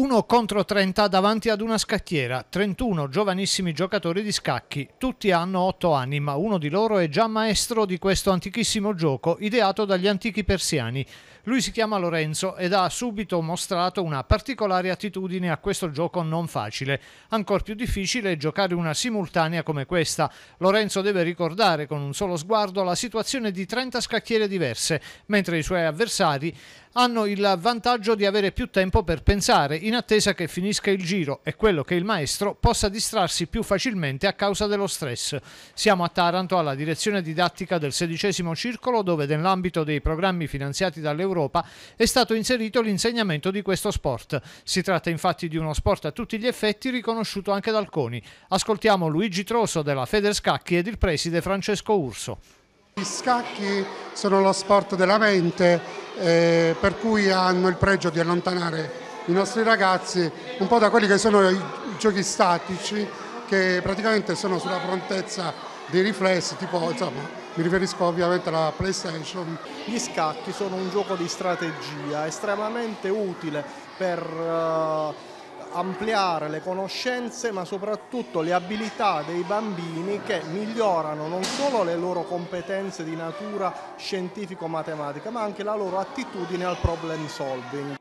1 contro 30 davanti ad una scacchiera, 31 giovanissimi giocatori di scacchi, tutti hanno 8 anni, ma uno di loro è già maestro di questo antichissimo gioco ideato dagli antichi persiani. Lui si chiama Lorenzo ed ha subito mostrato una particolare attitudine a questo gioco non facile. Ancora più difficile è giocare una simultanea come questa. Lorenzo deve ricordare con un solo sguardo la situazione di 30 scacchiere diverse, mentre i suoi avversari hanno il vantaggio di avere più tempo per pensare, in attesa che finisca il giro e quello che il maestro possa distrarsi più facilmente a causa dello stress. Siamo a Taranto alla direzione didattica del sedicesimo circolo dove nell'ambito dei programmi finanziati dall'Europa d'Europa, è stato inserito l'insegnamento di questo sport. Si tratta infatti di uno sport a tutti gli effetti riconosciuto anche dal CONI. Ascoltiamo Luigi Troso della Federscacchi ed il preside Francesco Urso. Gli scacchi sono lo sport della mente, eh, per cui hanno il pregio di allontanare i nostri ragazzi un po' da quelli che sono i giochi statici che praticamente sono sulla prontezza dei riflessi, tipo insomma, mi riferisco ovviamente alla PlayStation. Gli scacchi sono un gioco di strategia estremamente utile per uh, ampliare le conoscenze ma soprattutto le abilità dei bambini che migliorano non solo le loro competenze di natura scientifico-matematica ma anche la loro attitudine al problem solving.